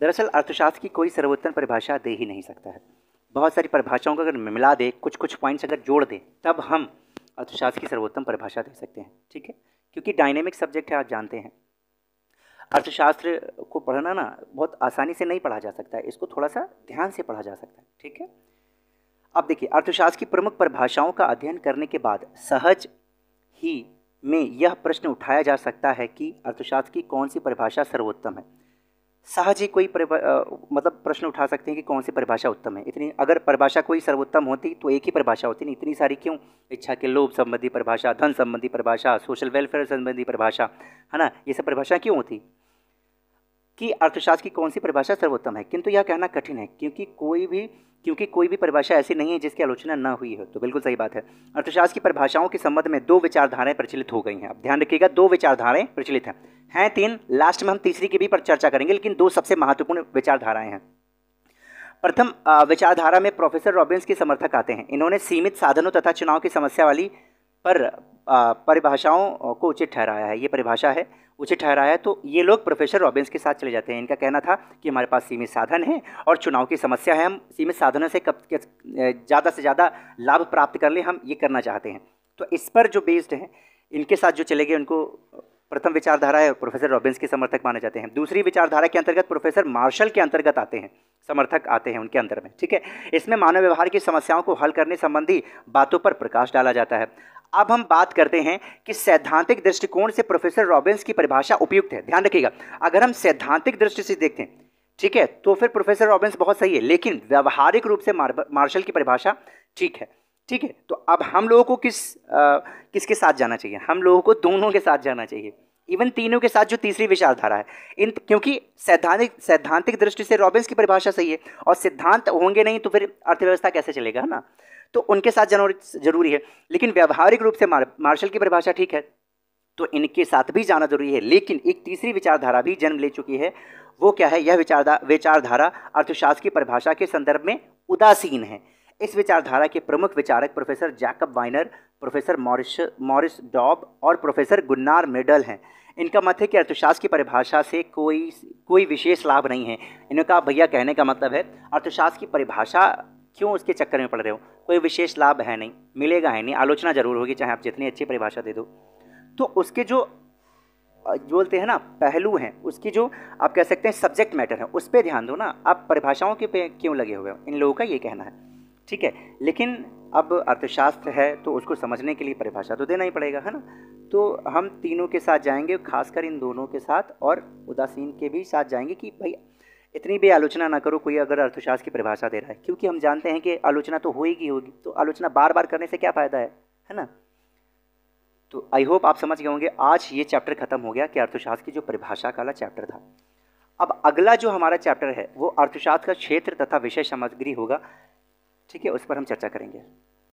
दरअसल अर्थशास्त्र की कोई सर्वोत्तम परिभाषा दे ही नहीं सकता है बहुत सारी परिभाषाओं को अगर मिला दे कुछ कुछ पॉइंट्स अगर जोड़ दें तब हम अर्थशास्त्र की सर्वोत्तम परिभाषा दे सकते हैं ठीक है क्योंकि डायनेमिक सब्जेक्ट है आप जानते हैं अर्थशास्त्र को पढ़ना ना बहुत आसानी से नहीं पढ़ा जा सकता है इसको थोड़ा सा ध्यान से पढ़ा जा सकता है ठीक है अब देखिए अर्थशास्त्र की प्रमुख परिभाषाओं का अध्ययन करने के बाद सहज ही में यह प्रश्न उठाया जा सकता है कि अर्थशास्त्र की कौन सी परिभाषा सर्वोत्तम है सहज ही कोई मतलब प्रश्न उठा सकते हैं कि कौन सी परिभाषा उत्तम है इतनी अगर परिभाषा कोई सर्वोत्तम होती तो एक ही परिभाषा होती नहीं इतनी सारी क्यों इच्छा के लोभ संबंधी परिभाषा धन संबंधी परिभाषा सोशल वेलफेयर संबंधी परिभाषा है ना ये सब परिभाषा क्यों होती कि अर्थशास्त्र की कौन सी परिभाषा सर्वोत्तम है किंतु यह कहना कठिन है क्योंकि कोई भी क्योंकि कोई भी परिभाषा ऐसी नहीं है जिसकी आलोचना ना हुई हो तो बिल्कुल सही बात है अर्थशास्त्र की परिभाषाओं के संबंध में दो विचारधाराएं प्रचलित हो गई हैं अब ध्यान रखिएगा दो विचारधाराएं प्रचलित हैं हैं तीन लास्ट में हम तीसरी की भी पर चर्चा करेंगे लेकिन दो सबसे महत्वपूर्ण विचारधाराएं हैं प्रथम विचारधारा में प्रोफेसर रॉबिन्स के समर्थक आते हैं इन्होंने सीमित साधनों तथा चुनाव की समस्या वाली पर परिभाषाओं को उचित ठहराया है ये परिभाषा है उचित ठहराया है तो ये लोग प्रोफेसर रॉबिन्स के साथ चले जाते हैं इनका कहना था कि हमारे पास सीमित साधन है और चुनाव की समस्या है हम सीमित साधनों से कब ज़्यादा से ज़्यादा लाभ प्राप्त कर लें हम ये करना चाहते हैं तो इस पर जो बेस्ड हैं इनके साथ जो चले गए उनको प्रथम विचारधारा है प्रोफेसर रॉबिन्स के समर्थक माने जाते हैं दूसरी विचारधारा के अंतर्गत प्रोफेसर मार्शल के अंतर्गत आते हैं समर्थक आते हैं उनके अंदर में ठीक है इसमें मानव व्यवहार की समस्याओं को हल करने संबंधी बातों पर प्रकाश डाला जाता है अब हम बात करते हैं कि सैद्धांतिक दृष्टिकोण से प्रोफेसर रॉबिन्स की परिभाषा उपयुक्त है ध्यान रखिएगा अगर हम सैद्धांतिक दृष्टि से देखते हैं ठीक है तो फिर प्रोफेसर रॉबिन्स बहुत सही है लेकिन व्यवहारिक रूप से मार्शल की परिभाषा ठीक है ठीक है तो अब हम लोगों को किस आ, किसके साथ जाना चाहिए हम लोगों को दोनों के साथ जाना चाहिए इवन तीनों के साथ जो तीसरी विचारधारा है इन क्योंकि सैद्धांतिक सैद्धांतिक दृष्टि से रॉबिन्स की परिभाषा सही है और सिद्धांत होंगे नहीं तो फिर अर्थव्यवस्था कैसे चलेगा है ना तो उनके साथ जरूरी है लेकिन व्यवहारिक रूप से मार, मार्शल की परिभाषा ठीक है तो इनके साथ भी जाना जरूरी है लेकिन एक तीसरी विचारधारा भी जन्म ले चुकी है वो क्या है यह विचारधारा विचारधारा अर्थशास्त्र की परिभाषा के संदर्भ में उदासीन है इस विचारधारा के प्रमुख विचारक professor Jacob Viner professor Morris Morris Dobb और प्रोफेसर गुन्नार मेडल हैं इनका मत है कि अर्थशास्त्र की परिभाषा से कोई कोई विशेष लाभ नहीं है इनका भैया कहने का मतलब है अर्थशास्त्र की परिभाषा क्यों उसके चक्कर में पड़ रहे हो कोई विशेष लाभ है नहीं मिलेगा है नहीं आलोचना जरूर होगी चाहे आप जितनी अच्छी परिभाषा दे दो तो उसके जो बोलते हैं ना पहलू हैं उसकी जो आप कह सकते हैं सब्जेक्ट मैटर है उस पर ध्यान दो ना आप परिभाषाओं के पे क्यों लगे हुए हो इन लोगों का ये कहना है ठीक है लेकिन अब अर्थशास्त्र है तो उसको समझने के लिए परिभाषा तो देना ही पड़ेगा है ना तो हम तीनों के साथ जाएंगे खासकर इन दोनों के साथ और उदासीन के भी साथ जाएंगे कि भाई इतनी भी आलोचना ना करो कोई अगर अर्थशास्त्र की परिभाषा दे रहा है क्योंकि हम जानते हैं कि आलोचना तो होगी होगी तो आलोचना बार बार करने से क्या फ़ायदा है है ना तो आई होप आप समझ गए होंगे आज ये चैप्टर ख़त्म हो गया कि अर्थशास्त्र की जो परिभाषा का चैप्टर था अब अगला जो हमारा चैप्टर है वो अर्थशास्त्र का क्षेत्र तथा विषय सामग्री होगा ठीक है उस पर हम चर्चा करेंगे